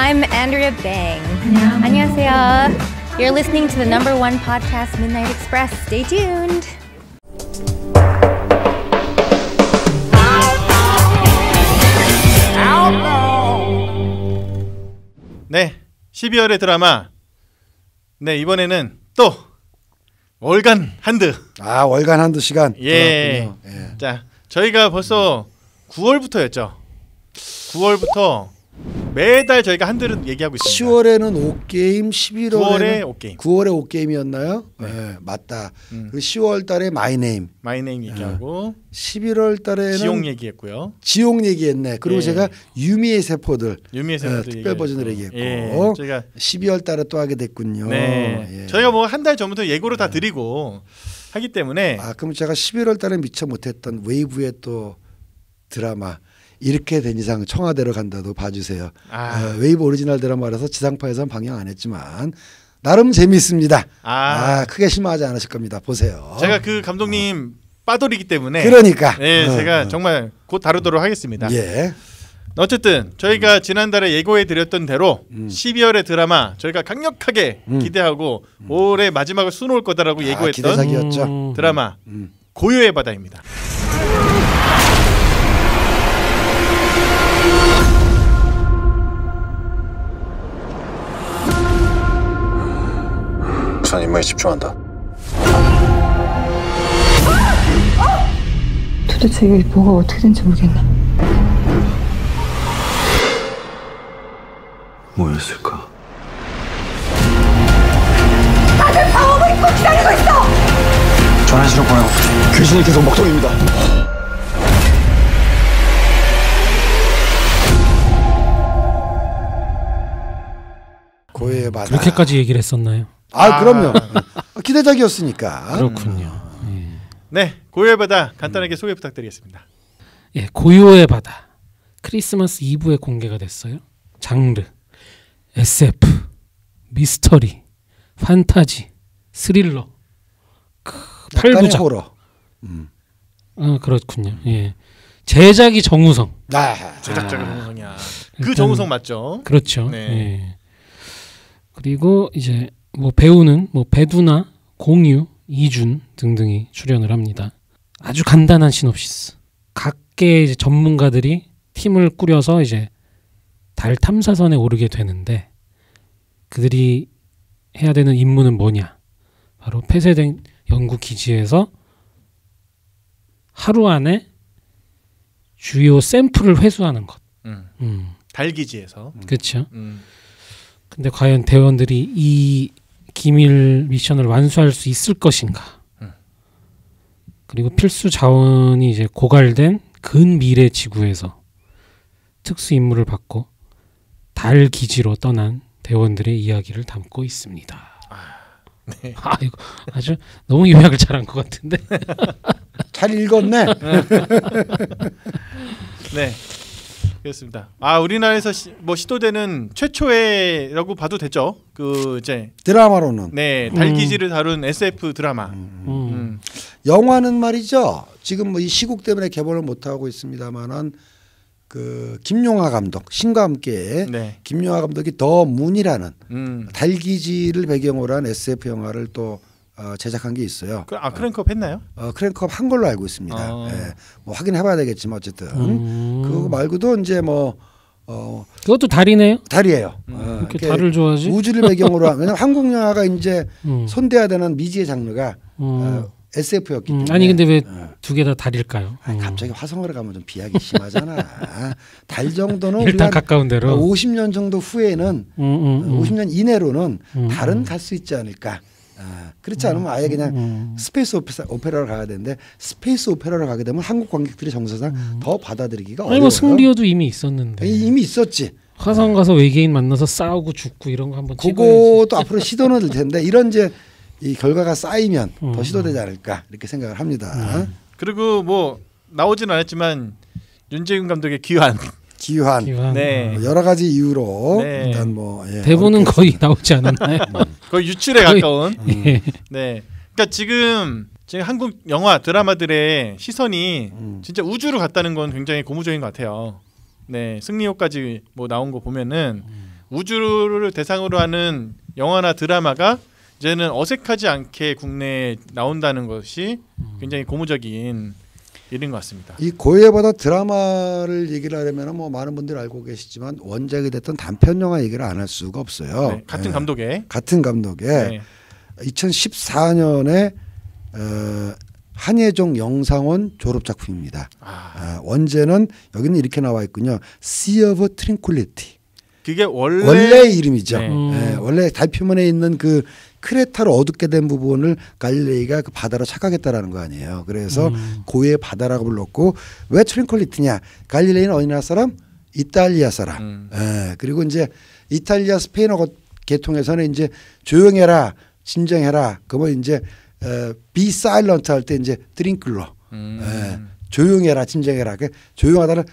I'm Andrea Bang. 안녕하세요. You're listening to the number one podcast, Midnight Express. Stay tuned. 네, 12월의 드라마. 네, 이번에는 또 월간 한드. 아, 월간 한드 시간. 예. 예. 자, 저희가 벌써 9월부터였죠. 9월부터 매달 저희가 한들은 얘기하고 있습니다. 10월에는 5게임, 11월에 9월에 5게임. 9월에 5게임이었나요? 네. 네 맞다. 음. 10월 그 달에 마이네임. 마이네임 얘기하고 네. 11월 달에는 지옥 얘기했고요. 지옥 얘기했네. 그리고 예. 제가 유미의 세포들. 유미의 예, 세포들 네, 특별 버전을 얘기했고. 예. 저희가 12월 달에 또 하게 됐군요. 네. 예. 저희가 뭐 한 달 전부터 예고를 다 네. 드리고 하기 때문에 아, 그럼 제가 11월 달에 미처 못 했던 웨이브의 또 드라마 이렇게 된 이상 청와대로 간다도 봐주세요. 아. 어, 웨이브 오리지널 드라마라서 지상파에서는 방영 안 했지만 나름 재미있습니다. 아. 아. 크게 실망하지 않으실 겁니다. 보세요. 제가 그 감독님 어. 빠돌이기 때문에 그러니까 네, 어, 제가 정말 곧 다루도록 하겠습니다. 예. 어쨌든 저희가 음. 지난달에 예고해 드렸던 대로 음. 12월의 드라마 저희가 강력하게 음. 기대하고 음. 올해 마지막을 수놓을 거다라고 아, 예고했던 아, 드라마 음. 음. 고요의 바다입니다. 우선 임무에 집중한다. 도대체 이게 뭐가 어떻게 된지 모르겠네. 뭐였을까? 다들 방어복 입고 기다리고 있어! 전화실로 보내고 귀신이 계속 먹통입니다. 고해에 맞아. 그렇게까지 얘기를 했었나요? 아, 아, 그럼요. 아, 기대작이었으니까. 그렇군요. 음. 네, 고요의 바다 간단하게 소개 부탁드리겠습니다. 예, 고요의 바다. 크리스마스 이브에 공개가 됐어요. 장르 SF, 미스터리, 판타지, 스릴러. 팔부작 음. 아, 그렇군요. 예. 제작이 정우성. 아, 제작자 정우성이야. 그 정우성 맞죠? 그렇죠. 네. 예. 그리고 이제 뭐 배우는 뭐 배두나 공유, 이준 등등이 출연을 합니다. 아주 간단한 시놉시스. 각계 이제 전문가들이 팀을 꾸려서 이제 달 탐사선에 오르게 되는데 그들이 해야 되는 임무는 뭐냐? 바로 폐쇄된 연구 기지에서 하루 안에 주요 샘플을 회수하는 것. 음. 음. 달 기지에서. 그렇죠. 음. 근데 과연 대원들이 이 기밀 미션을 완수할 수 있을 것인가. 음. 그리고 필수 자원이 이제 고갈된 근미래 지구에서 특수 임무를 받고 달 기지로 떠난 대원들의 이야기를 담고 있습니다. 아, 네. 아 이거 아주 너무 요약을 잘한 것 같은데. 잘 읽었네. 네. 그렇습니다. 아 우리나라에서 시, 뭐 시도되는 최초의라고 봐도 되죠. 그 이제 드라마로는 네 달기지를 다룬 SF 드라마. 음. 음. 음. 영화는 말이죠. 지금 뭐 이 시국 때문에 개봉을 못 하고 있습니다만은 그 김용하 감독 신과 함께 네. 김용하 감독이 더 문이라는 음. 달기지를 배경으로 한 SF 영화를 또 어, 제작한 게 있어요. 그, 아 어. 크랭크업 했나요? 어, 크랭크업 한 걸로 알고 있습니다. 아. 예, 뭐 확인해봐야 되겠지만 어쨌든 음. 그거 말고도 이제 뭐 어, 그것도 다리네요. 다리예요. 음. 어, 다를 좋아하지? 우주를 배경으로 왜면 한국 영화가 이제 음. 손대야 되는 미지의 장르가 음. 어, SF였기 음. 때문에. 아니 근데 왜 두 개다 어. 다릴까요? 아니, 음. 갑자기 화성으로 가면 좀 비약이 심하잖아. 달 정도는 일단 가까운 대로 50년 어, 정도 후에는 50년 이내로는 다른 갈수 있지 않을까. 아, 그렇지 않으면 아예 그냥 음, 음. 스페이스 오페라, 오페라를 가야 되는데 스페이스 오페라를 가게 되면 한국 관객들이 정서상 음. 더 받아들이기가 뭐 어려워요. 뭐 승리어도 이미 있었는데. 이미 있었지. 화성 가서 외계인 만나서 싸우고 죽고 이런 거 한번 그거도 앞으로 시도는 될 텐데 이런 이제 이 결과가 쌓이면 음. 더 시도되지 않을까 이렇게 생각을 합니다. 음. 그리고 뭐나오지는 않았지만 윤재윤 감독의 귀환 기유한, 기유 어, 네. 뭐 여러 가지 이유로 네. 일단 뭐 예, 대본은 거의 나오지 않았나요? 거의 유출에 가까운. 음. 네. 그러니까 지금 지금 한국 영화 드라마들의 시선이 음. 진짜 우주로 갔다는 건 굉장히 고무적인 것 같아요. 네, 승리호까지 뭐 나온 거 보면은 음. 우주를 대상으로 하는 영화나 드라마가 이제는 어색하지 않게 국내에 나온다는 것이 음. 굉장히 고무적인 일인 것 같습니다. 이 고유의 바다 드라마를 얘기를 하려면 뭐 많은 분들이 알고 계시지만 원작이 됐던 단편 영화 얘기를 안 할 수가 없어요. 네, 같은 예. 감독의 같은 감독의 네. 2014년에 어, 한예종 영상원 졸업 작품입니다. 아. 어, 원제는 여기는 이렇게 나와 있군요. Sea of Tranquility. 그게 원래, 원래 이름이죠. 네. 네, 원래 달표면에 있는 그 크레타로 어둡게 된 부분을 갈릴레이가 그 바다로 착각했다라는 거 아니에요. 그래서 음. 고유의 바다라고 불렀고 왜 트링콜리트냐? 갈릴레이는 어느 나 사람? 이탈리아 사람. 음. 예. 그리고 이제 이탈리아 스페인어 계통에서는 이제 조용해라, 진정해라. 그러면 이제 에, 어, be silent 할때 이제 드링클로 음. 예, 조용해라, 진정해라. 그 조용하다는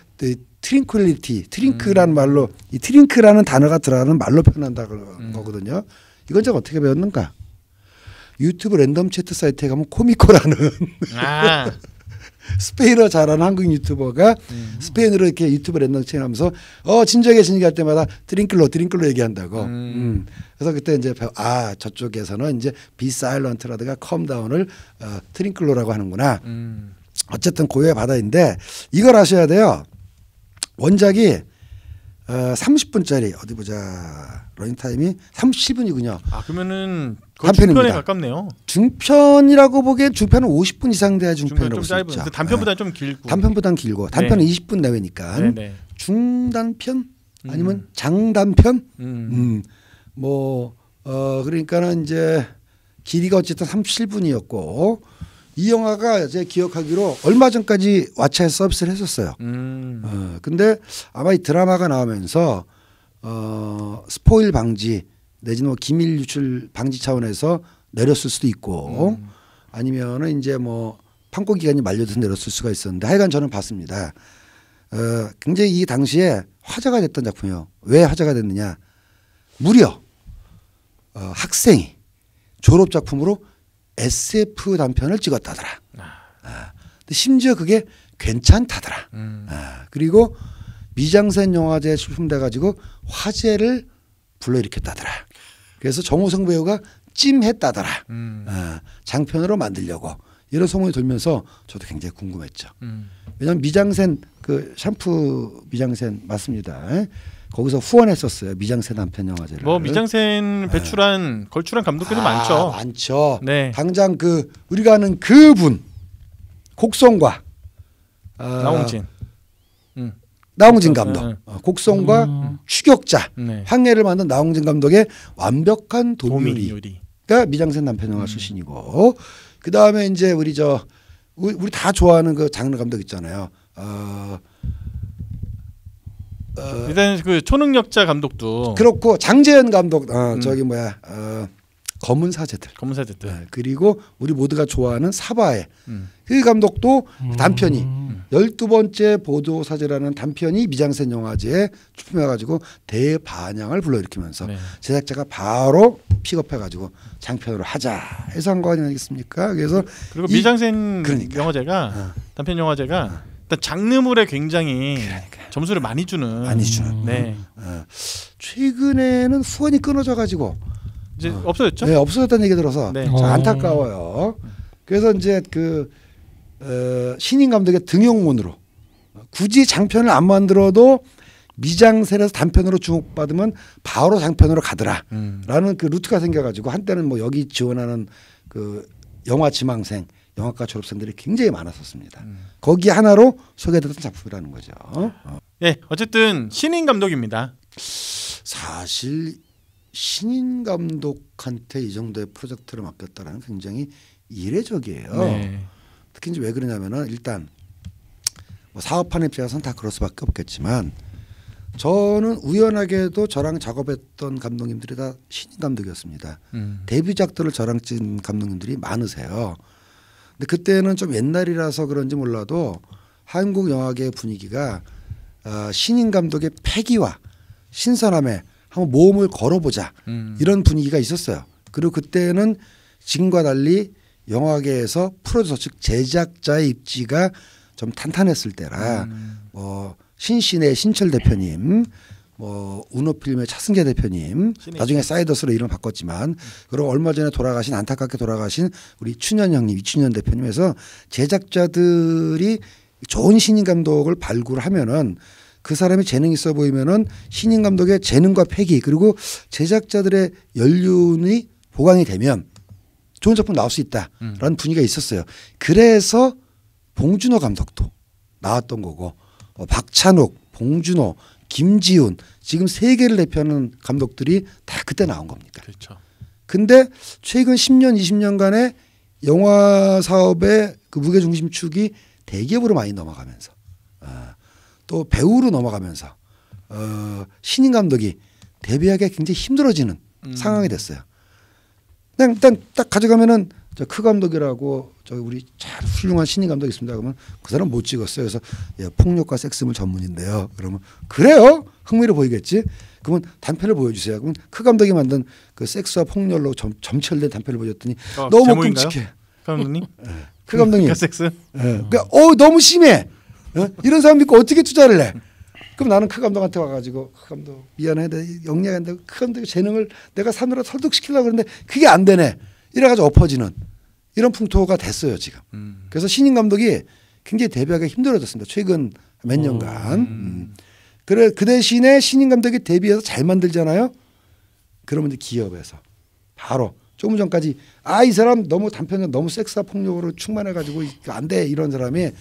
트링클리티, 트링크란 라 음. 말로 이 트링크라는 단어가 들어가는 말로 표현한다 그 음. 거거든요. 이건 제가 어떻게 배웠는가? 유튜브 랜덤 채트 사이트에 가면 코미코라는 아. 스페인어 잘하는 한국 유튜버가 음. 스페인어로 이렇게 유튜브 랜덤 채널하면서어 진작에 진작할 때마다 드링클로 드링클로 얘기한다고. 음. 음. 그래서 그때 이제 아 저쪽에서는 이제 비사일런트라든가 컴다운을 어, 트링클로라고 하는구나. 음. 어쨌든 고유의 바다인데 이걸 아셔야 돼요. 원작이 어, 30분짜리 어디 보자 러닝타임이 37분이군요. 아 그러면은 단편 중편에 가깝네요. 중편이라고 보기엔 중편은 50분 이상 돼야 중편이라고 볼수 있죠. 단편보다 네. 좀 길고. 단편보단 길고 네. 단편은 네. 20분 내외니까 네네. 중단편 음. 아니면 음. 장단편 음. 음. 뭐 어, 그러니까는 이제 길이가 어쨌든 37분이었고 이 영화가 제 기억하기로 얼마 전까지 왓챠에 서비스를 했었어요. 음. 어, 근데 아마 이 드라마가 나오면서 어, 스포일 방지 내지는 뭐 기밀 유출 방지 차원에서 내렸을 수도 있고 음. 아니면은 이제 뭐 판고 기간이 만료돼서 내렸을 수가 있었는데 하여간 저는 봤습니다. 어, 굉장히 이 당시에 화제가 됐던 작품이요. 왜 화제가 됐느냐? 무려 어, 학생이 졸업 작품으로 SF 단편을 찍었다더라. 아. 아. 심지어 그게 괜찮다더라. 음. 아, 그리고 미장센 영화제에 출품돼 가지고 화제를 불러일으켰다더라. 그래서 정우성 배우가 찜했다더라. 음. 아, 장편으로 만들려고 이런 소문이 돌면서 저도 굉장히 궁금했죠. 음. 왜냐하면 미장센 그 샴푸 미장센 맞습니다. 에? 거기서 후원했었어요 미장센 단편 영화제를. 뭐 미장센 네. 배출한 네. 걸출한 감독들이 아, 많죠. 많죠. 네. 당장 그 우리가 아는 그분 곡성과 어, 나홍진. 음. 나홍진 감독, 네. 어, 곡성과 음. 추격자, 네. 황해를 만든 나홍진 감독의 완벽한 도미리. 가 그러니까 미장센 단편 영화 음. 출신이고 그 다음에 이제 우리 저 우리 다 좋아하는 그 장르 감독 있잖아요. 어, 어, 일단 그 초능력자 감독도 그렇고 장재현 감독 어, 음. 저기 뭐야 어, 검은 사제들 검은 사제들 네, 그리고 우리 모두가 좋아하는 사바의 음. 그 감독도 음. 단편이 음. 열두 번째 보조 사제라는 단편이 미장센 영화제에 출품해가지고 대반향을 불러일으키면서 네. 제작자가 바로 픽업해가지고 장편으로 하자 해서 한거 아니겠습니까? 그래서 그리고 미장센 이, 그러니까. 영화제가 어. 단편 영화제가 어. 일단 장르물에 굉장히 그러니까요. 점수를 많이 주는 많이 주죠. 음. 네. 어. 최근에는 수원이 끊어져 가지고 이제 어. 없어졌죠? 네, 없어졌다는 얘기 들어서 네. 어. 안타까워요. 그래서 이제 그 어, 신인 감독의 등용문으로 굳이 장편을 안 만들어도 미장센에서 단편으로 주목받으면 바로 장편으로 가더라라는 음. 그 루트가 생겨가지고 한때는 뭐 여기 지원하는 그 영화 지망생 영화과 졸업생들이 굉장히 많았었습니다. 음. 거기 하나로 소개됐던 작품이라는 거죠. 어. 예, 어쨌든 신인 감독입니다. 사실 신인 감독한테 이 정도의 프로젝트를 맡겼다는 굉장히 이례적이에요. 네. 특히 이제 왜 그러냐면은 일단 뭐 사업하는 입장에서는 다 그럴 수밖에 없겠지만 저는 우연하게도 저랑 작업했던 감독님들이 다 신인 감독이었습니다. 음. 데뷔작들을 저랑 찍은 감독님들이 많으세요. 근데 그때는 좀 옛날이라서 그런지 몰라도 한국 영화계의 분위기가 어, 신인 감독의 패기와 신선함에 한번 모험을 걸어보자 음. 이런 분위기가 있었어요. 그리고 그때는 지금과 달리 영화계에서 프로듀서 즉 제작자의 입지가 좀 탄탄했을 때라 음. 어, 신신의 신철 대표님 뭐 우노필름의 차승재 대표님 나중에 사이더스로 이름 바꿨지만 그리고 얼마 전에 돌아가신 안타깝게 돌아가신 우리 춘현 형님 이춘현 대표님에서 제작자들이 좋은 신인 감독을 발굴하면은 그 사람이 재능 있어 보이면은 신인 감독의 재능과 패기 그리고 제작자들의 연륜이 보강이 되면 좋은 작품 나올 수 있다라는 음. 분위기가 있었어요. 그래서 봉준호 감독도 나왔던 거고 어, 박찬욱, 봉준호 김지훈 지금 세계를 대표하는 감독들이 다 그때 나온 겁니다. 그렇죠. 근데 최근 10년 20년간의 영화 사업의 그 무게 중심 축이 대기업으로 많이 넘어가면서 아, 또 배우로 넘어가면서 어, 신인 감독이 데뷔하기 굉장히 힘들어지는 음. 상황이 됐어요. 그냥 일단 딱 가져가면은 저크 감독이라고 저 우리 잘 훌륭한 신인 감독 있습니다. 그러면 그 사람 못 찍었어요. 그래서 예, 폭력과 섹스물 전문인데요. 그러면 그래요? 흥미를 보이겠지? 그러면 단편을 보여주세요. 그러면 크 감독이 만든 그 섹스와 폭렬로 점, 점철된 단편을 보여줬더니 어, 너무 제목인가요? 끔찍해. 감독님? 네. 크 감독님. 그 섹스? 네. 어. 그어 너무 심해. 어? 이런 사람 믿고 어떻게 투자를 해? 그럼 나는 크 감독한테 와가지고 크 감독 미안해, 내 영리한데 크 감독의 재능을 내가 사느라 설득시키려고 그러는데 그게 안 되네. 이래가지고 엎어지는 이런 풍토가 됐어요 지금. 음. 그래서 신인 감독이 굉장히 데뷔하기 힘들어졌습니다. 최근 몇 어. 년간. 음. 음. 그래 그 대신에 신인 감독이 데뷔해서 잘 만들잖아요. 그러면 이제 기업에서 바로 조금 전까지 아 이 사람 너무 단편적 너무 섹스와 폭력으로 충만해가지고 그 안돼 이런 사람이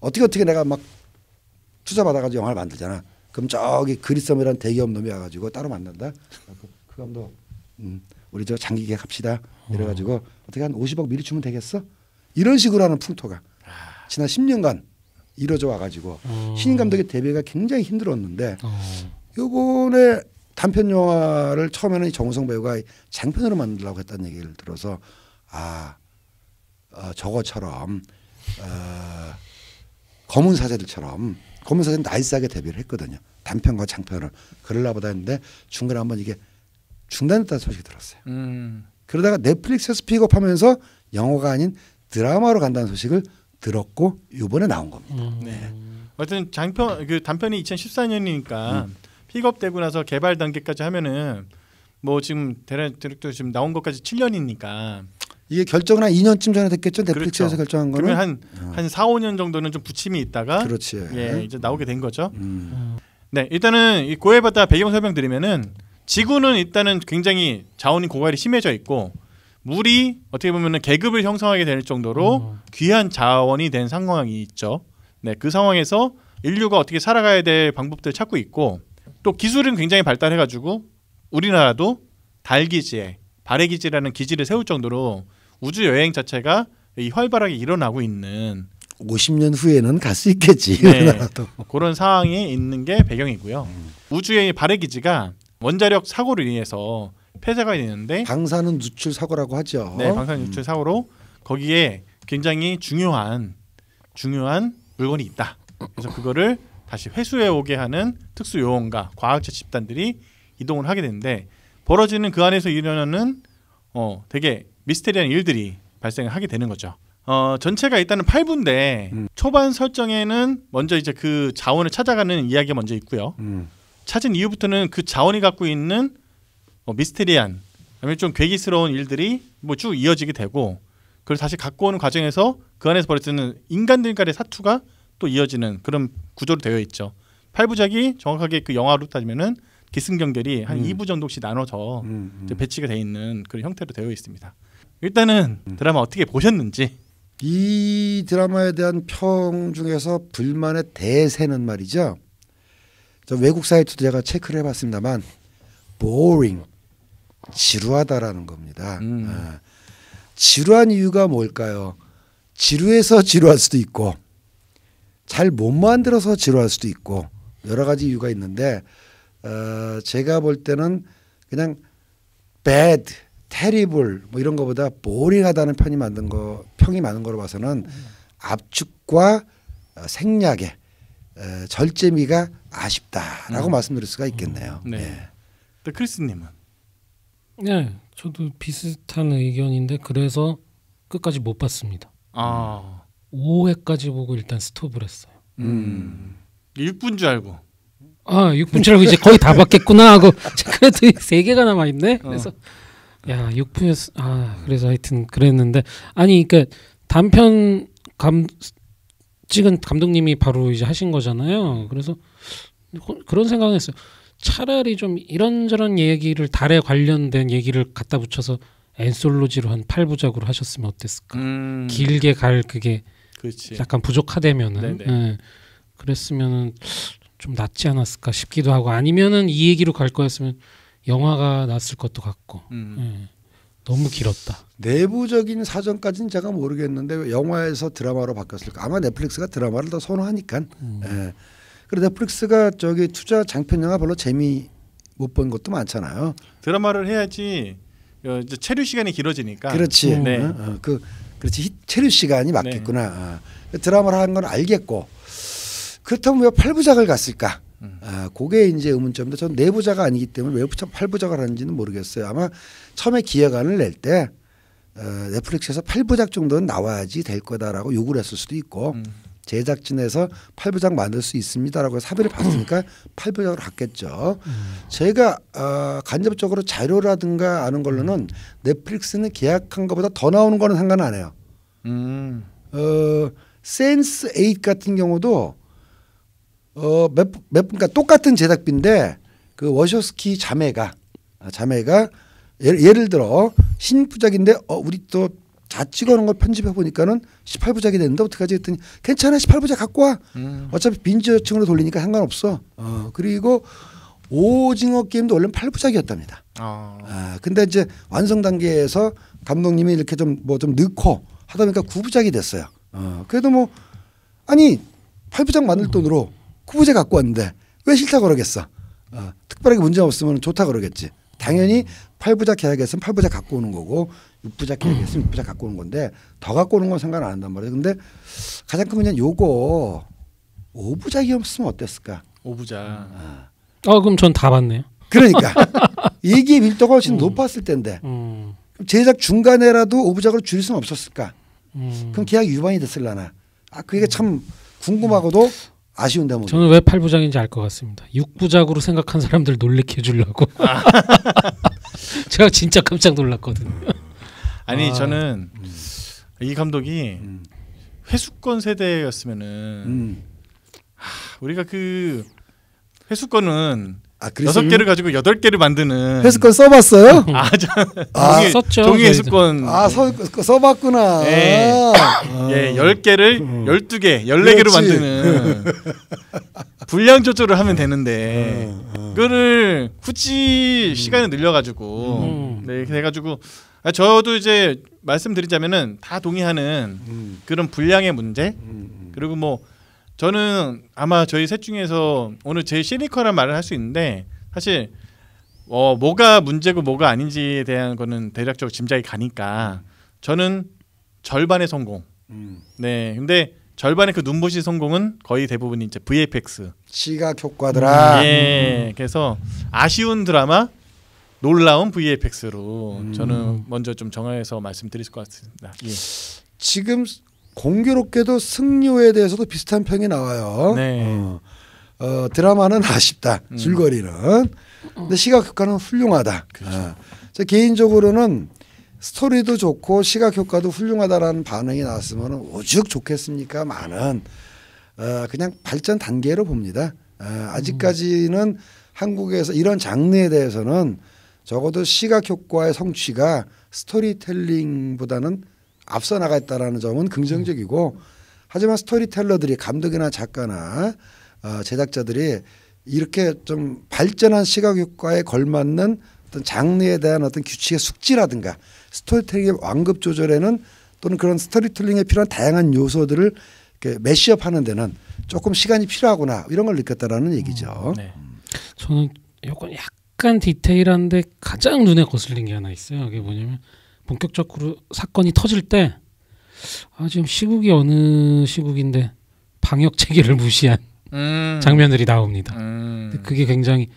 어떻게 어떻게 내가 막 투자 받아가지고 영화를 만들잖아. 그럼 저기 그리섬이란 대기업 놈이 와가지고 따로 만난다. 아, 그, 그, 감독. 음. 우리 저 장기 계약합시다. 이래가지고 어. 떻게한 50억 미리 주면 되겠어? 이런 식으로 하는 풍토가 아. 지난 10년간 이루어져 와가지고 어. 신인 감독의 데뷔가 굉장히 힘들었는데 어. 요번에 단편 영화를 처음에는 정우성 배우가 장편으로 만들라고 했다는 얘기를 들어서 아 어, 저거처럼 어, 검은 사제들처럼 검은 사제는 나이스하게 데뷔를 했거든요. 단편과 장편을 그럴라보다 했는데 중간에 한번 이게 중단됐다는 소식이 들었어요. 음. 그러다가 넷플릭스에서 픽업하면서 영화가 아닌 드라마로 간다는 소식을 들었고 이번에 나온 겁니다. 음. 네. 어쨌든 장편 그 단편이 2014년이니까 음. 픽업되고 나서 개발 단계까지 하면은 뭐 지금 대략 대략도 지금 나온 것까지 7년이니까 이게 결정을한 2년쯤 전에 됐겠죠 그렇죠. 넷플릭스에서 그렇죠. 결정한 거는 그러면 한한 어. 4, 5년 정도는 좀 부침이 있다가 그렇지. 예, 이제 나오게 된 거죠. 음. 네, 일단은 이 고해바다 배경 설명 드리면은 지구는 일단은 굉장히 자원이 고갈이 심해져 있고 물이 어떻게 보면은 계급을 형성하게 될 정도로 음. 귀한 자원이 된 상황이 있죠. 네, 그 상황에서 인류가 어떻게 살아가야 될 방법들을 찾고 있고 또 기술은 굉장히 발달해가지고 우리나라도 달 기지에 발해 기지라는 기지를 세울 정도로 우주 여행 자체가 이 활발하게 일어나고 있는 50년 후에는 갈 수 있겠지. 네, 그런 상황이 있는 게 배경이고요. 음. 우주의 발해 기지가 원자력 사고로 인해서 폐쇄가 되는데 방사능 누출 사고라고 하죠. 네, 방사능 누출 사고로 거기에 굉장히 중요한 중요한 물건이 있다. 그래서 그거를 다시 회수해 오게 하는 특수 요원과 과학자 집단들이 이동을 하게 되는데 벌어지는 그 안에서 일어나는 어 되게 미스테리한 일들이 발생을 하게 되는 거죠. 어 전체가 일단은 8부인데 음. 초반 설정에는 먼저 이제 그 자원을 찾아가는 이야기가 먼저 있고요. 음. 찾은 이후부터는 그 자원이 갖고 있는 어, 미스테리한 아니면 좀 괴기스러운 일들이 뭐 쭉 이어지게 되고 그걸 다시 갖고 오는 과정에서 그 안에서 벌어지는 인간들 간의 사투가 또 이어지는 그런 구조로 되어 있죠. 팔부작이 정확하게 그 영화로 따지면은 기승전결이 한 음. 2부 정도씩 나눠져 음, 음. 배치가 되어 있는 그런 형태로 되어 있습니다. 일단은 음. 드라마 어떻게 보셨는지 이 드라마에 대한 평 중에서 불만의 대세는 말이죠. 저 외국 사이트도 제가 체크를 해봤습니다만 boring 지루하다라는 겁니다. 음. 아, 지루한 이유가 뭘까요? 지루해서 지루할 수도 있고 잘 못 만들어서 지루할 수도 있고 여러 가지 이유가 있는데 어, 제가 볼 때는 그냥 bad, terrible 뭐 이런 거보다 boring하다는 편이 만든 거 평이 많은 거로 봐서는 음. 압축과 어, 생략의 어, 절제미가 아쉽다라고 음. 말씀드릴 수가 음. 있겠네요. 네. 예. 또 크리스님은? 네, 저도 비슷한 의견인데 그래서 끝까지 못 봤습니다. 아, 5회까지 음. 보고 일단 스톱을 했어요. 음, 6분 줄 알고. 아, 6분 줄 알고 이제 거의 다 봤겠구나 하고 그래도 3 개가 남아 있네. 어. 그래서 어. 야, 6분 아, 그래서 하여튼 그랬는데 아니 그러니까 단편 감 찍은 감독님이 바로 이제 하신 거잖아요. 그래서 그, 그런 생각했어요. 차라리 좀 이런저런 얘기를 달에 관련된 얘기를 갖다 붙여서 엔솔로지로 한 8부작으로 하셨으면 어땠을까? 음. 길게 갈 그게 그렇 약간 부족하다면은 예, 그랬으면은 좀 낫지 않았을까 싶기도 하고 아니면은 이 얘기로 갈 거였으면 영화가 났을 것도 같고 음. 예. 너무 길었다. 내부적인 사정까지는 제가 모르겠는데 영화에서 드라마로 바뀌었을까? 아마 넷플릭스가 드라마를 더 선호하니까. 음. 예. 그리고 넷플릭스가 저기 투자 장편 영화 별로 재미 못 본 것도 많잖아요. 드라마를 해야지 어, 체류 시간이 길어지니까. 그렇지. 음. 네. 어, 어, 그 그렇지 체류 시간이 맞겠구나. 네. 어. 드라마를 하는 건 알겠고 그렇다면 왜 팔부작을 갔을까? 음. 아, 그게 이제 의문점인데 저 내부자가 아니기 때문에 왜 팔부작을 하는지는 모르겠어요. 아마 처음에 기획안을 낼때 어, 넷플릭스에서 8부작 정도는 나와야지 될 거다라고 요구를 했을 수도 있고 음. 제작진에서 팔부작 만들 수 있습니다라고 해서 합의으니까팔부작으 갔겠죠. 제가 어, 간접적으로 자료라든가 아는 걸로는 넷플릭스는 계약한 것보다 더 나오는 거는 상관 안 해요. 음. 어, 센스 8 같은 경우도 어, 몇, 몇 그러니까 똑같은 제작비인데 그 워셔스키 자매가 아, 자매가 예를, 예를 들어 신부작인데 어, 우리 또자 찍어놓은 걸 편집해 보니까는 18부작이 됐는데 어떻게 하지 했더니 괜찮아 18부작 갖고 와 음. 어차피 빈지어층으로 돌리니까 상관없어 어 그리고 오징어 게임도 원래는 8부작이었답니다 아. 아 근데 이제 완성 단계에서 감독님이 이렇게 좀 뭐좀 뭐 좀 넣고 하다 보니까 9부작이 됐어요 어 그래도 뭐 아니 8부작 만들 돈으로 9부작 갖고 왔는데 왜싫다 그러겠어 어, 특별하게 문제 없으면 좋다 그러겠지 당연히 8부작 계약에서는 8부작 갖고 오는 거고 육부작 계획했으면 육부작 갖고 오는 건데 더 갖고 오는 건 상관 안 한단 말이에요. 근데 가장 큰문제 요거 오부작이없으면 어땠을까? 오부작. 음, 아. 어, 그럼 전 다 봤네요. 그러니까 이게 밀도가 훨씬 음. 높았을 텐데 음. 제작 중간에라도 오부작으로 줄일 수는 없었을까? 음. 그럼 계약 위반이 됐을라나? 아 그게 참 궁금하고도 아쉬운데 뭐. 저는 왜 8부작인지 알 것 같습니다. 6부작으로 생각한 사람들 놀래켜 주려고. 제가 진짜 깜짝 놀랐거든요. 아니 아, 저는 음. 이 감독이 음. 회수권 세대였으면은 음. 하, 우리가 그 회수권은 아, 여섯 개를 가지고 여덟 개를 만드는 회수권 써봤어요? 아, 저, 아 동의, 썼죠. 동의 회수권. 아, 서, 그 써봤구나. 네. 아. 예, 개를 어. 열두 개, 열네 개로 만드는 분량 조절을 하면 되는데 어, 어. 그거를 후치 음. 시간을 늘려가지고 음. 네, 이렇게 해가지고 아, 저도 이제 말씀드리자면은 다 동의하는 음. 그런 분량의 문제 음, 음. 그리고 뭐 저는 아마 저희 셋 중에서 오늘 제일 시니컬한 말을 할 수 있는데 사실 어 뭐가 문제고 뭐가 아닌지에 대한 거는 대략적으로 짐작이 가니까 저는 절반의 성공. 음. 네, 근데 절반의 그 눈부신 성공은 거의 대부분이 이제 VFX 시각 효과더라. 음, 예, 그래서 아쉬운 드라마 놀라운 VFX로 음. 저는 먼저 좀 정해서 말씀드릴 것 같습니다. 예. 지금 공교롭게도 승류에 대해서도 비슷한 평이 나와요. 네. 어. 어, 드라마는 아쉽다. 음. 줄거리는. 근데 시각 효과는 훌륭하다. 그렇죠. 어. 개인적으로는 스토리도 좋고 시각 효과도 훌륭하다라는 반응이 나왔으면 오죽 좋겠습니까? 많은 어, 그냥 발전 단계로 봅니다. 어, 아직까지는 음. 한국에서 이런 장르에 대해서는 적어도 시각 효과의 성취가 스토리텔링보다는 앞서 나갔다라는 점은 긍정적이고 하지만 스토리텔러들이 감독이나 작가나 어, 제작자들이 이렇게 좀 발전한 시각 효과에 걸맞는 어떤 장르에 대한 어떤 규칙의 숙지라든가 스토리텔링의 완급 조절에는 또는 그런 스토리텔링에 필요한 다양한 요소들을 이렇게 메시업 하는 데는 조금 시간이 필요하구나 이런 걸 느꼈다라는 얘기죠. 음, 네. 저는 요건 약 약간 디테일한데 가장 눈에 거슬린 게 하나 있어요. 그게 뭐냐면 본격적으로 사건이 터질 때 아, 지금 시국이 어느 시국인데 방역 체계를 무시한 음. 장면들이 나옵니다. 음. 그게 굉장히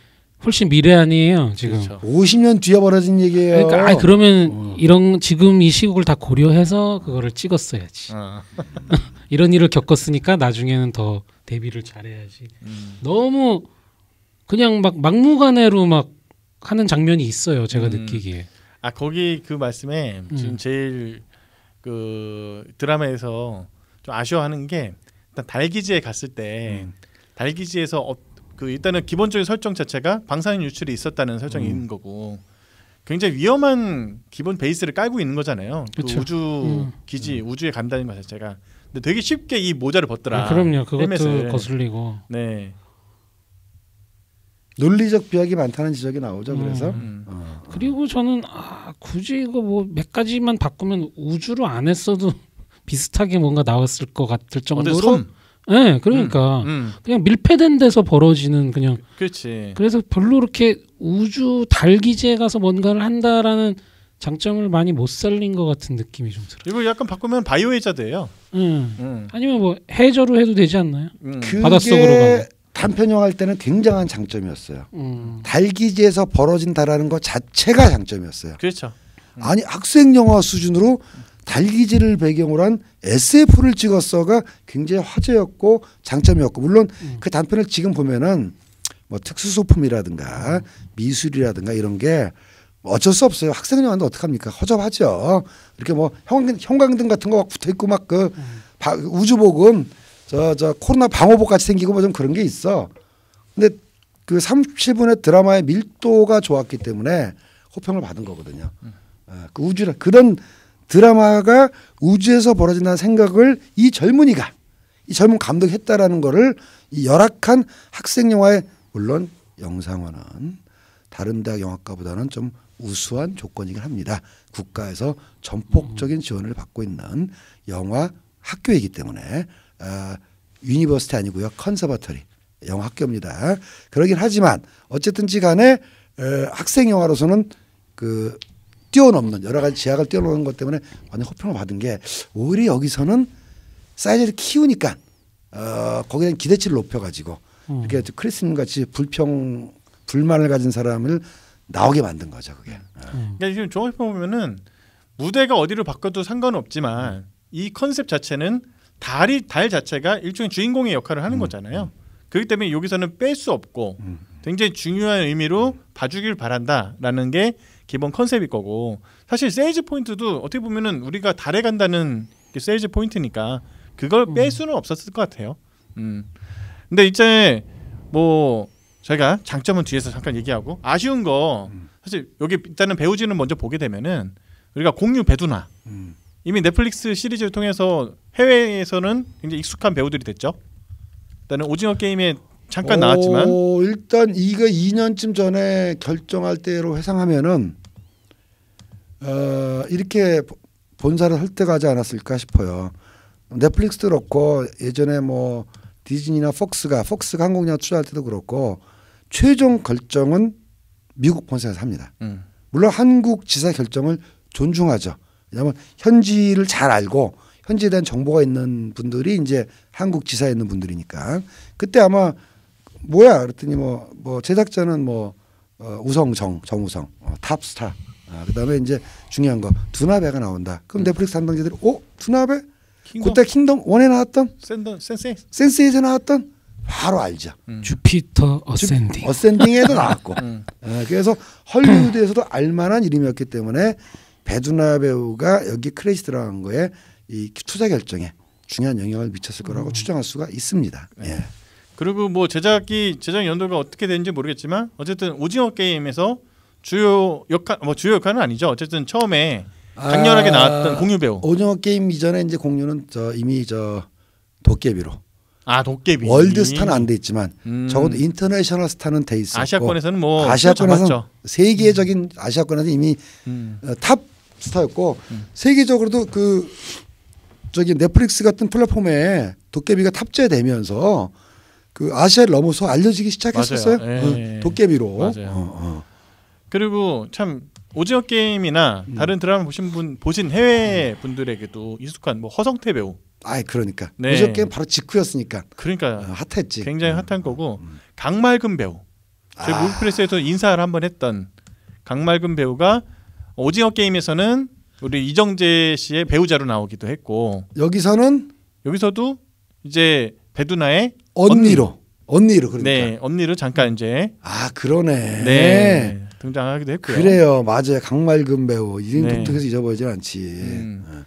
훨씬 미래한이에요 지금. 그렇죠. 50년 뒤에 벌어진 얘기예요. 그러니까 아 그러면 어. 이런 지금 이 시국을 다 고려해서 그거를 찍었어야지. 어. 이런 일을 겪었으니까 나중에는 더 대비를 잘해야지. 음. 너무 그냥 막 막무가내로 막 하는 장면이 있어요. 제가 음. 느끼기에. 아 거기 그 말씀에 지금 음. 제일 그 드라마에서 좀 아쉬워하는 게 일단 달기지에 갔을 때 음. 달기지에서 어, 그 일단은 기본적인 설정 자체가 방사능 유출이 있었다는 설정이 있는 음. 거고 굉장히 위험한 기본 베이스를 깔고 있는 거잖아요. 그 우주 음. 기지 우주에 간다는 것 자체가 근데 되게 쉽게 이 모자를 벗더라. 아, 그럼요. 그것도 헬멧을. 거슬리고. 네. 논리적 비약이 많다는 지적이 나오죠. 음, 그래서 음. 어. 그리고 저는 아, 굳이 이거 뭐 몇 가지만 바꾸면 우주로 안 했어도 비슷하게 뭔가 나왔을 것 같을 정도로. 예, 네, 그러니까 음, 음. 그냥 밀폐된 데서 벌어지는 그냥. 그렇지. 그래서 별로 이렇게 우주 달 기지에 가서 뭔가를 한다라는 장점을 많이 못 살린 것 같은 느낌이 좀 들어요. 이걸 약간 바꾸면 바이오 해저드요 예. 음. 아니면 뭐 해저로 해도 되지 않나요? 음. 바닷속으로 가면. 단편영 화할 때는 굉장한 장점이었어요. 음. 달기지에서 벌어진다라는 것 자체가 장점이었어요. 그렇죠. 음. 아니 학생 영화 수준으로 달기지를 배경으로 한 SF를 찍었어가 굉장히 화제였고 장점이었고 물론 음. 그 단편을 지금 보면은 뭐 특수소품이라든가 미술이라든가 이런 게 어쩔 수 없어요. 학생 영화인데 어떡합니까? 허접하죠. 이렇게 뭐 형광등, 같은 거 막 붙어 있고 막그 음. 우주복음 저, 저 코로나 방호복 같이 생기고 뭐 좀 그런 게 있어. 근데 그 37분의 드라마의 밀도가 좋았기 때문에 호평을 받은 거거든요. 음. 그 우주라 그런 드라마가 우주에서 벌어진다는 생각을 이 젊은이가 이 젊은 감독이 했다라는 거를 이 열악한 학생 영화의 물론 영상화는 다른 대학 영화과보다는 좀 우수한 조건이긴 합니다. 국가에서 전폭적인 지원을 받고 있는 영화 학교이기 때문에 어, 유니버스티 아니고요 컨서버터리 영화 학교입니다. 그러긴 하지만 어쨌든지 간에 어, 학생 영화로서는 그 뛰어넘는 여러 가지 제약을 뛰어넘는 것 때문에 완전 호평을 받은 게 오히려 여기서는 사이즈를 키우니까 어, 거기에 대 기대치를 높여가지고 음. 이렇게 크리스님 같이 불평 불만을 가진 사람을 나오게 만든 거죠 그게. 어. 음. 그러니까 지금 종합해 보면은 무대가 어디로 바꿔도 상관없지만 음. 이 컨셉 자체는 달이 달 자체가 일종의 주인공의 역할을 하는 음. 거잖아요. 그렇기 때문에 여기서는 뺄 수 없고 음. 굉장히 중요한 의미로 봐주길 바란다라는 게 기본 컨셉일 거고 사실 세일즈 포인트도 어떻게 보면은 우리가 달에 간다는 세일즈 포인트니까 그걸 뺄 음. 수는 없었을 것 같아요. 음. 근데 이제 뭐 저희가 장점은 뒤에서 잠깐 얘기하고 아쉬운 거 음. 사실 여기 일단은 배우진을 먼저 보게 되면은 우리가 공유 배두나 음. 이미 넷플릭스 시리즈를 통해서 해외에서는 굉장히 익숙한 배우들이 됐죠. 일단은 오징어 게임에 잠깐 어, 나왔지만 일단 이거 2년쯤 전에 결정할 때로 회상하면은 어, 이렇게 본사를 설득하지 않았을까 싶어요. 넷플릭스도 그렇고 예전에 뭐 디즈니나 폭스가 폭스가 한국 영화 투할 때도 그렇고 최종 결정은 미국 본사에서 합니다. 음. 물론 한국 지사 결정을 존중하죠. 왜냐하면 현지를 잘 알고 현지에 대한 정보가 있는 분들이 이제 한국 지사에 있는 분들이니까 그때 아마 뭐야 그랬더니 뭐, 뭐 제작자는 뭐 어, 우성정 정우성 어, 탑스타 아, 그다음에 이제 중요한 거 두나베가 나온다 그럼 음. 넷플릭스 담당자들이 오 어? 두나베 킹덤. 그때 킹덤 원에 나왔던 센던 센세 센세에서 나왔던 바로 알죠. 음. 주피터 어센딩. 어센딩에도 나왔고. 음. 아, 그래서 헐리우드에서도 알만한 이름이었기 때문에 배두나 배우가 여기 크레이스 들어간 거에 이 투자 결정에 중요한 영향을 미쳤을 거라고 음. 추정할 수가 있습니다. 네. 예. 그리고 뭐 제작이 제작 연도가 어떻게 되는지 모르겠지만 어쨌든 오징어 게임에서 주요 역할 뭐 주요 역할은 아니죠. 어쨌든 처음에 아, 강렬하게 아, 나왔던 공유 배우. 오징어 게임 이전에 이제 공유는 저 이미 저 도깨비로. 아 도깨비. 월드 스타는 안돼 있지만 음. 적어도 인터내셔널 스타는 돼있었 아시아권에서는 뭐아시아권에서 세계적인 아시아권에서 이미 음. 어, 탑 스타였고 음. 세계적으로도 그 저기 넷플릭스 같은 플랫폼에 도깨비가 탑재되면서 그 아시아를 넘어서 알려지기 시작했었어요. 예. 응, 도깨비로. 어, 어. 그리고 참 오징어 게임이나 음. 다른 드라마 보신 분 보신 해외 분들에게도 익숙한 뭐 허성태 배우. 아, 그러니까 네. 오징어 게임 바로 직후였으니까. 그러니까 어, 핫했지. 굉장히 음. 핫한 거고 음. 강말금 배우. 저희 아. 무프레스에서 인사를 한번 했던 강말금 배우가 오징어 게임에서는 우리 이정재 씨의 배우자로 나오기도 했고 여기서는 여기서도 이제 배두나의 언니로 언니. 로 그러니까 네 언니로 잠깐 이제 아 그러네 네 등장하기도 했고요 그래요 맞아요 강말금 배우 이름 독특해서 네. 잊어버리진 않지 음. 네.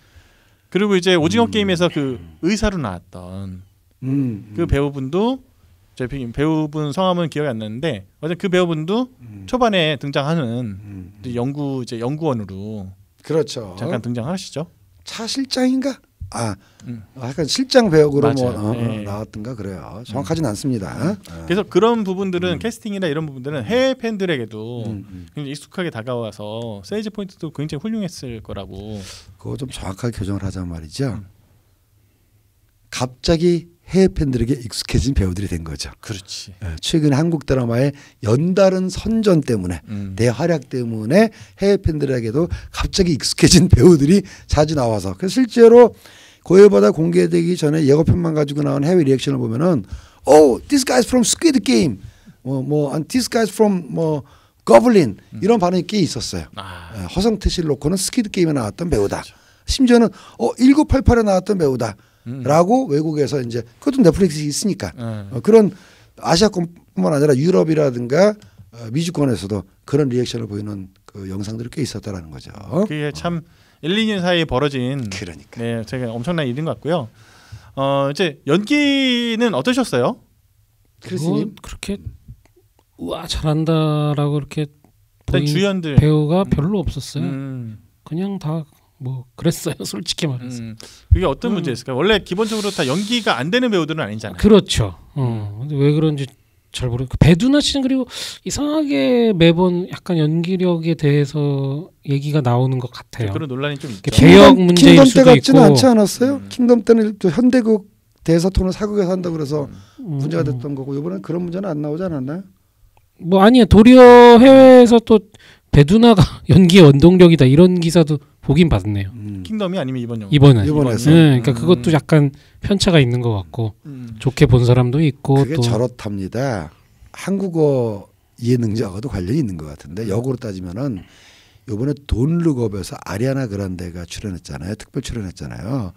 그리고 이제 오징어 음. 게임에서 그 의사로 나왔던 음, 음. 그 배우분도 제피 배우분 성함은 기억이 안 나는데 어쨌든 그 배우분도 음. 초반에 등장하는 음, 이 음. 연구 이제 연구원으로 그렇죠. 잠깐 등장하시죠. 차 실장인가? 아, 음. 아, 약간 실장 배역으로 뭐, 맞아요. 뭐 어, 네. 나왔던가 그래요. 음. 정확하진 음. 않습니다. 음. 아. 그래서 그런 부분들은 음. 캐스팅이나 이런 부분들은 해외 팬들에게도 굉장히 익숙하게 다가와서 세이지 포인트도 굉장히 훌륭했을 거라고. 그거 좀 정확하게 교정을 하자 말이죠. 갑자기 해외 팬들에게 익숙해진 배우들이 된 거죠. 그렇지. 예, 최근 한국 드라마의 연달은 선전 때문에 음. 내 활약 때문에 해외 팬들에게도 갑자기 익숙해진 배우들이 자주 나와서 그래서 실제로 고해바다 공개되기 전에 예고편만 가지고 나온 해외 리액션을 보면은 oh this guy's from Squid Game 뭐뭐 뭐, and this guy's from 뭐 거블린 음. 이런 반응이 꽤 있었어요. 아. 예, 허성태 씨를 놓고는 스퀴드 게임에 그렇죠. oh, 나왔던 배우다. 그렇죠. 심지어는 어 1988에 나왔던 배우다. 라고 외국에서 이제 그것도 넷플릭스 있으니까 네. 어, 그런 아시아권뿐만 아니라 유럽이라든가 어, 미주권에서도 그런 리액션을 보이는 그 영상들이 꽤 있었다라는 거죠. 그게 참 어. 1, 2년 사이에 벌어진 그러니까. 네, 제가 엄청난 일인 것 같고요. 어, 이제 연기는 어떠셨어요? 크리스님 그렇게 우와 잘한다라고 이렇게 보인 주연들 배우가 음. 별로 없었어요. 음. 그냥 다뭐 그랬어요 솔직히 말해서 음, 그게 어떤 음. 문제였을까요 원래 기본적으로 다 연기가 안 되는 배우들은 아니잖아요 그렇죠 어, 음. 근데 왜 그런지 잘 모르겠고 그 배두나 씨는 그리고 이상하게 매번 약간 연기력에 대해서 얘기가 나오는 것 같아요 그런 논란이 좀 그 있죠 개혁 문제일 킹덤 때 같지는 않지 않았어요 음. 킹덤 때는 또 현대극 대사톤을 사극에서 한다 그래서 음. 문제가 음. 됐던 거고 이번엔 그런 문제는 안 나오지 않았나요 뭐 아니에요 도리어 해외에서 또 배두나가 연기의 원동력이다 이런 기사도 보긴 봤네요. 음. 킹덤이 아니면 이번 영화. 이번에. 이번에서. 예, 그러니까 음. 그것도 약간 편차가 있는 것 같고 음. 좋게 본 사람도 있고 그게 또 저렇답니다. 한국어 이해 능력하고도 관련이 있는 것 같은데 역으로 따지면은 요번에 돈 룩업에서 아리아나 그란데가 출연했잖아요. 특별 출연했잖아요.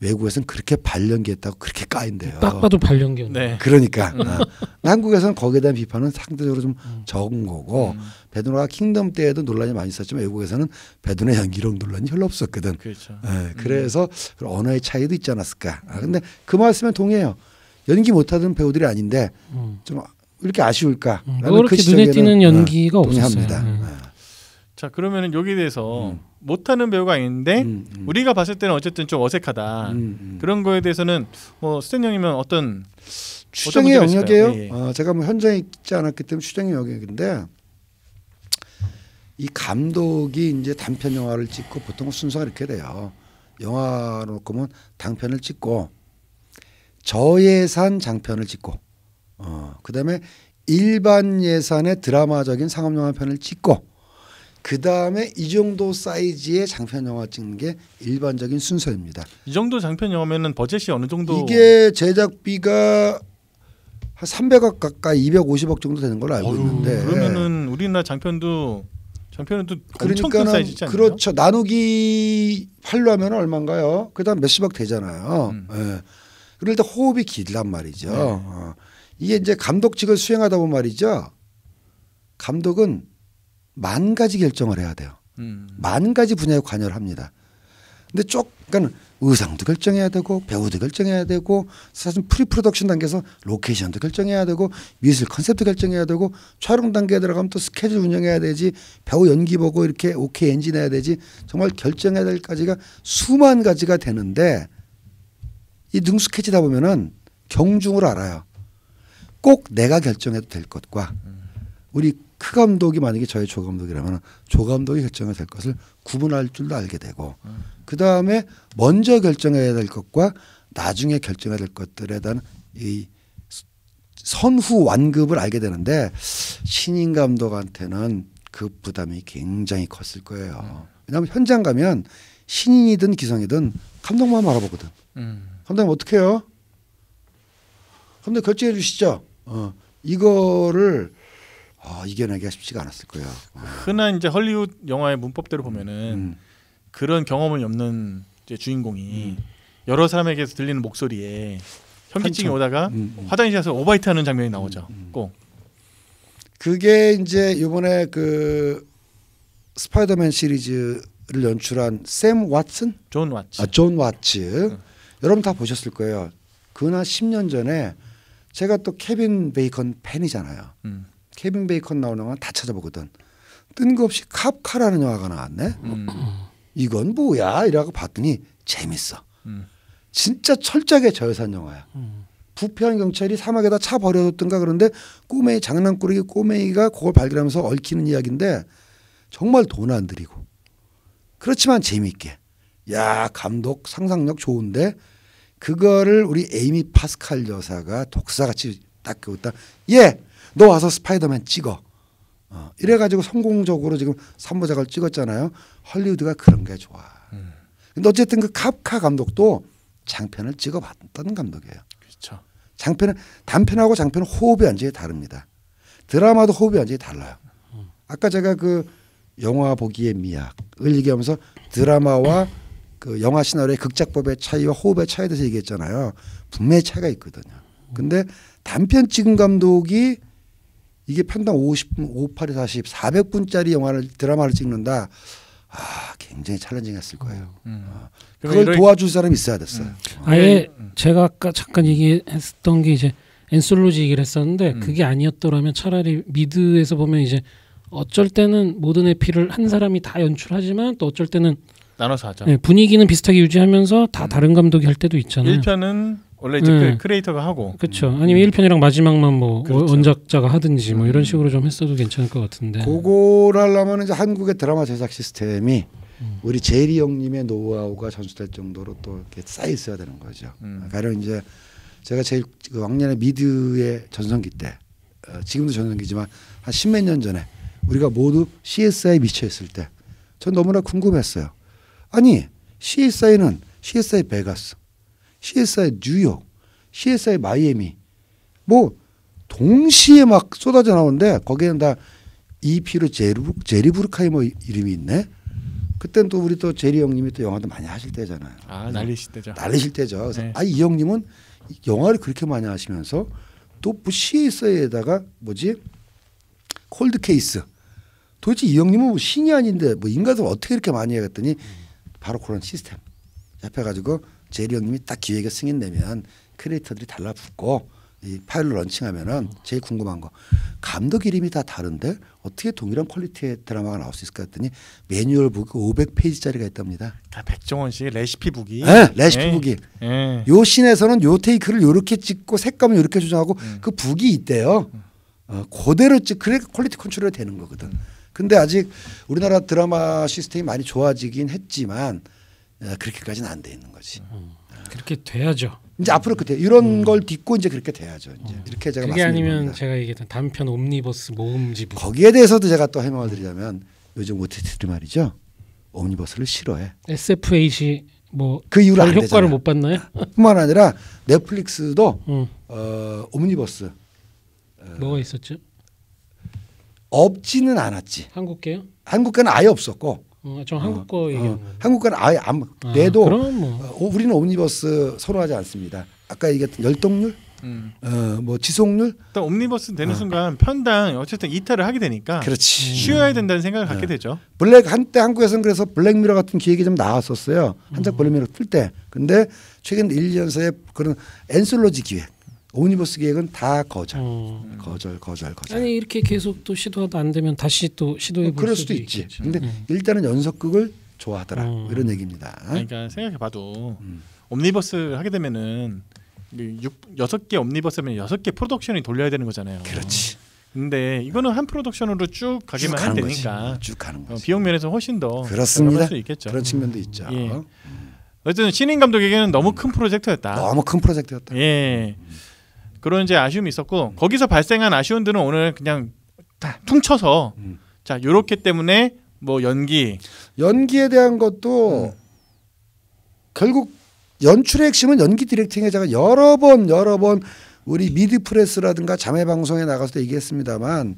외국에서는 그렇게 발령기했다고 그렇게 까인대요. 딱 봐도 발령기. 네. 그러니까 음. 어. 한국에서는 거기에 대한 비판은 상대적으로 좀 적은 거고 음. 베드나가 킹덤 때에도 논란이 많이 있었지만 외국에서는 베드두의 연기력 논란이 별로 없었거든. 그렇죠. 네, 그래서 음. 언어의 차이도 있지 않았을까. 아, 근데 그 말씀에 동의해요. 연기 못하던 배우들이 아닌데 음. 좀 이렇게 아쉬울까? 음, 그렇게 그 눈에 띄는 예, 연기가 어, 없었어요. 네. 자 그러면은 여기에 대해서 음. 못하는 배우가 있는데 음, 음, 우리가 봤을 때는 어쨌든 좀 어색하다 그런 거에 대해서는 뭐 스탠 형이면 어떤 추정의 영역이에요. 예. 어, 제가 뭐 현장에 있지 않았기 때문에 추정의 영역인데 이 감독이 이제 단편 영화를 찍고 보통 순서가 이렇게 돼요. 영화로 보면 단편을 찍고 저예산 장편을 찍고 어 그다음에 일반 예산의 드라마적인 상업 영화 편을 찍고 그 다음에 이 정도 사이즈의 장편 영화 찍는 게 일반적인 순서입니다. 이 정도 장편 영화면은 버젯이 어느 정도? 이게 제작비가 한 300억 가까이 250억 정도 되는 걸로 알고 어휴, 있는데 그러면은 우리나라 장편도 전편은 또 그러니까는 그렇죠. 나누기 8로 하면 얼마인가요? 그다음 몇십억 되잖아요. 음. 예. 그럴 때 호흡이 길단 말이죠. 네. 어. 이게 이제 감독직을 수행하다 보면 말이죠. 감독은 만 가지 결정을 해야 돼요. 음. 만 가지 분야에 관여를 합니다. 근데 쪽, 그러니까 의상도 결정해야 되고 배우도 결정해야 되고 사실 프리 프로덕션 단계에서 로케이션도 결정해야 되고 미술 컨셉도 결정해야 되고 촬영 단계에 들어가면 또 스케줄 운영해야 되지 배우 연기 보고 이렇게 오케이 엔진 해야 되지 정말 결정해야 될 가지가 수만 가지가 되는데 이 능숙해지다 보면은 경중을 알아요. 꼭 내가 결정해도 될 것과 우리 크 감독이 만약에 저의 조 감독이라면 조 감독이 결정해도 될 것을 구분할 줄도 알게 되고 그 다음에 먼저 결정해야 될 것과 나중에 결정해야 될 것들에 대한 이 선후 완급을 알게 되는데 신인 감독한테는 그 부담이 굉장히 컸을 거예요. 왜냐하면 현장 가면 신인이든 기성이든 감독만 알아보거든. 음. 감독님 어떻게 요감독 결정해 주시죠. 어, 이거를 어, 이겨내기가 쉽지가 않았을 거예요. 어. 흔한 이제 헐리우드 영화의 문법대로 보면은 음. 그런 경험이 없는 주인공이 음. 여러 사람에게서 들리는 목소리에 현기증이 오다가 음. 음. 화장실에서 오바이트 하는 장면이 음, 나오죠. 음. 꼭. 그게 이제 이번에 그 스파이더맨 시리즈를 연출한 샘 왓슨? 존 왓츠. 아, 존 왓츠. 여러분 다 보셨을 거예요. 그나 10년 전에 제가 또 케빈 베이컨 팬이잖아요. 음. 케빈 베이컨 나오는 건 다 찾아보거든. 뜬금없이 캅카라는 영화가 나왔네. 음. 이건 뭐야? 이라고 봤더니 재밌어. 음. 진짜 철저하게 저예산 영화야. 음. 부패한 경찰이 사막에다 차 버려뒀던가 그런데 꼬맹이 장난꾸러기 꼬맹이가 그걸 발견하면서 얽히는 이야기인데 정말 돈 안 들이고 그렇지만 재미있게 야 감독 상상력 좋은데 그거를 우리 에이미 파스칼 여사가 독사같이 딱 그었다 예너 와서 스파이더맨 찍어 어, 이래가지고 성공적으로 지금 삼부작을 찍었잖아요. 헐리우드가 그런 게 좋아. 음. 근데 어쨌든 그 카프카 감독도 장편을 찍어봤던 감독이에요. 그렇죠. 장편은 단편하고 장편은 호흡이 완전히 다릅니다. 드라마도 호흡이 완전히 달라요. 음. 아까 제가 그 영화 보기의 미학을 얘기하면서 드라마와 그 영화 시나리오의 극작법의 차이와 호흡의 차이에 대해서 얘기했잖아요. 분명히 차이가 있거든요. 근데 단편 찍은 감독이 이게 편당 50분, 58에 40, 400분짜리 영화를 드라마를 찍는다. 아, 굉장히 찰린징했을 거예요. 음. 음. 아, 그러니까 그걸 이런... 도와줄 사람이 있어야 됐어요. 음. 음. 아예 음. 제가 아까 잠깐 얘기했던 게 이제 엔솔로지 얘기를 했었는데 음. 그게 아니었더라면 차라리 미드에서 보면 이제 어쩔 때는 모든 에피를 한 사람이 다 연출하지만 또 어쩔 때는 나눠서 하죠. 네, 분위기는 비슷하게 유지하면서 다 다른 감독이 할 때도 있잖아요. 1편은 원래 이제 그 네. 그 크리에이터가 하고 그렇죠. 아니면 1편이랑 마지막만 뭐 그렇죠. 원작자가 하든지 뭐 이런 음. 식으로 좀 했어도 괜찮을 것 같은데. 그거 하려면 이제 한국의 드라마 제작 시스템이 음. 우리 제리 형님의 노하우가 전수될 정도로 또 이렇게 쌓여 있어야 되는 거죠. 음. 가령 이제 제가 제일 그 왕년에 미드의 전성기 때 어, 지금도 전성기지만 한 십몇 년 전에 우리가 모두 CSI 미쳐 있을 때 전 너무나 궁금했어요. 아니 CSI는 CSI 베가스 CSI 뉴욕, CSI 마이애미 뭐 동시에 막 쏟아져 나오는데 거기는다 EP로 제리, 제리 브루카이머 이름이 있네. 그땐 또 우리 또 제리 형님이 또 영화도 많이 하실 때잖아요. 아 날리실 때죠. 날리실 때죠. 그래서 네. 아이 형님은 영화를 그렇게 많이 하시면서 또뭐 CSI에다가 뭐지 콜드 케이스. 도대체 이 형님은 뭐 신이 아닌데 뭐 인간을 어떻게 이렇게 많이 해갔더니 바로 그런 시스템 잡혀가지고 제리 형님이 딱 기획에 승인되면 크리에이터들이 달라붙고 이 파일로 런칭하면은 제일 궁금한 거 감독 이름이 다 다른데 어떻게 동일한 퀄리티의 드라마가 나올 수 있을까 했더니 매뉴얼 북이 500페이지짜리가 있답니다. 다 백종원 씨 레시피 북이. 네, 레시피 에이. 북이. 에이. 요 씬에서는 요 테이크를 요렇게 찍고 색감을 요렇게 조정하고 음. 그 북이 있대요. 어, 그대로 찍 그래 퀄리티 컨트롤이 되는 거거든. 근데 아직 우리나라 드라마 시스템이 많이 좋아지긴 했지만 어, 그렇게까지는 안 돼 있는 거지. 음. 어. 그렇게 돼야죠. 이제 앞으로 그때 이런 음. 걸 딛고 이제 그렇게 돼야죠. 이제 어. 이렇게 제가 그게 아니면 겁니다. 제가 얘기했던 단편 옴니버스 모음집 거기에 대해서도 제가 또 해명을 드리자면 요즘 o t t 들 말이죠. 옴니버스를 싫어해. SFH 뭐그 이후로 효과를 되못 봤나요? 뿐만 아니라 넷플릭스도 음. 어, 옴니버스 어, 뭐가 있었죠? 없지는 않았지. 한국계요? 한국계는 아예 없었고 어, 저 한국 거 어, 얘기하 어, 한국 거는 아예 안 아, 내도 뭐. 어, 어, 우리는 옴니버스 선호하지 않습니다. 아까 얘기했던 열동률 음. 어뭐 지속률 일단 옴니버스 되는 어. 순간 편당 어쨌든 이탈을 하게 되니까 그렇지 쉬어야 된다는 생각을 음. 갖게 어. 되죠 블랙 한때 한국에서는 그래서 블랙미러 같은 기획이 좀 나왔었어요 한작 음. 블랙미러 틀때 근데 최근 1년 사이에 그런 엔솔로지 기획 오니버스 계획은 다 거절, 어. 거절, 거절, 거절. 아니 이렇게 계속 또 시도하다 안 되면 다시 또 시도해 어, 볼 그럴 수도, 있지. 있겠죠. 근데 음. 일단은 연속극을 좋아하더라 어. 이런 얘기입니다. 그러니까 생각해봐도 음. 옴니버스 하게 되면은 6, 6개 옴니버스면 6개 프로덕션이 돌려야 되는 거잖아요. 그렇지. 근데 이거는 한 프로덕션으로 쭉 가기만 하면 되니까 거지. 쭉 가는 어, 거지. 비용 면에서 훨씬 더 그렇습니다. 수 있겠죠. 그런 측면도 음. 있죠. 예. 어쨌든 신인 감독에게는 너무 큰 프로젝트였다. 너무 큰 프로젝트였다. 예. 음. 그런 이제 아쉬움이 있었고 거기서 발생한 아쉬움들은 오늘 그냥 다 퉁쳐서 음. 자 요렇게 때문에 뭐 연기 연기에 대한 것도 음. 결국 연출의 핵심은 연기 디렉팅 에자가 여러 번 여러 번 우리 미드 프레스라든가 자매 방송에 나가서 얘기했습니다만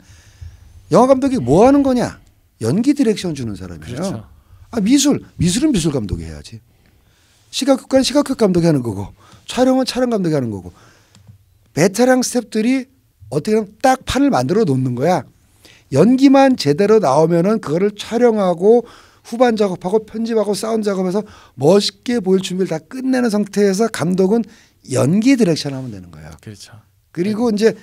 영화 감독이 뭐 하는 거냐 연기 디렉션 주는 사람이에요. 그렇죠. 아 미술 미술은 미술 감독이 해야지. 시각극관 시각극 감독이 하는 거고 촬영은 촬영 감독이 하는 거고 베테랑 스텝들이 어떻게 보면 딱 판을 만들어 놓는 거야. 연기만 제대로 나오면은 그거를 촬영하고 후반 작업하고 편집하고 사운드 작업해서 멋있게 보일 준비를 다 끝내는 상태에서 감독은 연기 디렉션 하면 되는 거예요. 그렇죠. 그리고 네. 이제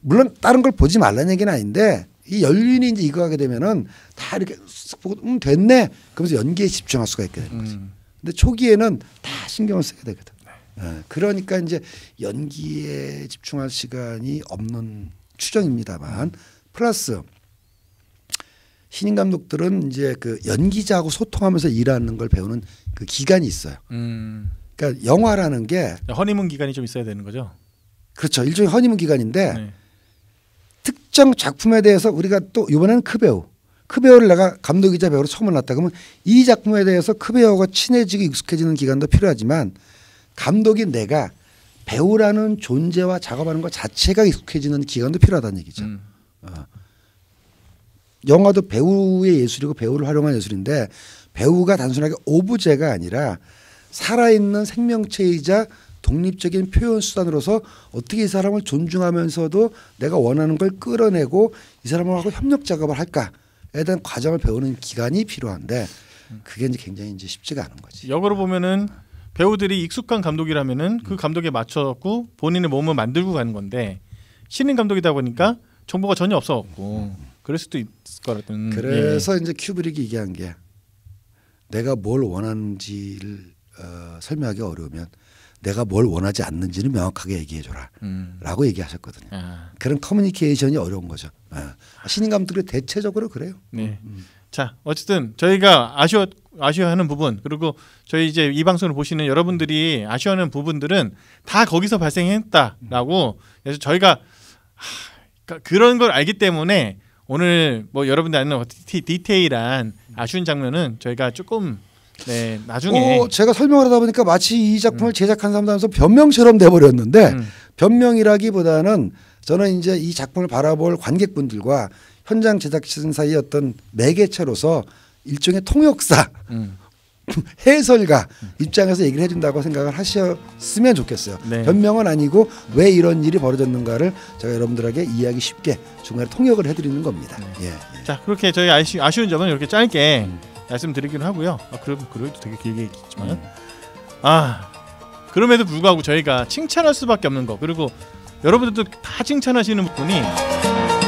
물론 다른 걸 보지 말라는 얘기는 아닌데 이 연륜이 이제 이거 하게 되면은 다 이렇게 보고 음 됐네. 그러면서 연기에 집중할 수가 있게 되는 거지. 음. 근데 초기에는 다 신경을 쓰게 되거든. 예, 그러니까 이제 연기에 집중할 시간이 없는 추정입니다만 플러스 신인 감독들은 이제 그 연기자하고 소통하면서 일하는 걸 배우는 그 기간이 있어요. 음. 그러니까 영화라는 게 허니문 기간이 좀 있어야 되는 거죠. 그렇죠. 일종의 허니문 기간인데 네. 특정 작품에 대해서 우리가 또 이번에는 크 배우, 크 배우를 내가 감독이자 배우로 처음 만났다 그러면 이 작품에 대해서 크 배우가 친해지고 익숙해지는 기간도 필요하지만 감독이 내가 배우라는 존재와 작업하는 것 자체가 익숙해지는 기간도 필요하다는 얘기죠. 음. 어. 영화도 배우의 예술이고 배우를 활용한 예술인데 배우가 단순하게 오브제가 아니라 살아있는 생명체이자 독립적인 표현 수단으로서 어떻게 이 사람을 존중하면서도 내가 원하는 걸 끌어내고 이 사람하고 협력 작업을 할까에 대한 과정을 배우는 기간이 필요한데 그게 이제 굉장히 이제 쉽지가 않은 거지. 영어로 보면은 배우들이 익숙한 감독이라면은 그 음. 감독에 맞춰갖고 본인의 몸을 만들고 가는 건데 신인 감독이다 보니까 정보가 전혀 없어갖고 음. 그럴 수도 있을 거라든. 음, 예. 그래서 예. 이제 큐브릭이 얘기한 게 내가 뭘 원하는지를 어, 설명하기 어려우면 내가 뭘 원하지 않는지는 명확하게 얘기해줘라 라고 얘기하셨거든요. 아. 그런 커뮤니케이션이 어려운 거죠. 아. 신인 감독이 대체적으로 그래요. 네. 음. 자 어쨌든 저희가 아쉬웠 아쉬워하는 부분 그리고 저희 이제 이 방송을 보시는 여러분들이 아쉬워하는 부분들은 다 거기서 발생했다라고 그래서 저희가 하, 그러니까 그런 걸 알기 때문에 오늘 뭐 여러분들 아는 뭐 디테일한 아쉬운 장면은 저희가 조금 네 나중에 어, 제가 설명을 하다 보니까 마치 이 작품을 음. 제작한 사람들면서 변명처럼 돼버렸는데 음. 변명이라기보다는 저는 이제 이 작품을 바라볼 관객분들과 현장 제작진 사이의 어떤 매개체로서 일종의 통역사 음. 해설가 입장에서 얘기를 해준다고 생각을 하셨으면 좋겠어요. 네. 변명은 아니고 왜 이런 일이 벌어졌는가를 제가 여러분들에게 이해하기 쉽게 중간에 통역을 해드리는 겁니다. 네. 예, 예. 자 그렇게 저희 아쉬, 아쉬운 점은 이렇게 짧게 음. 말씀드리기로 하고요. 아, 그럼 그래도 되게 길게 했지만 음. 아 그럼에도 불구하고 저희가 칭찬할 수밖에 없는 거 그리고 여러분들도 다 칭찬하시는 분이.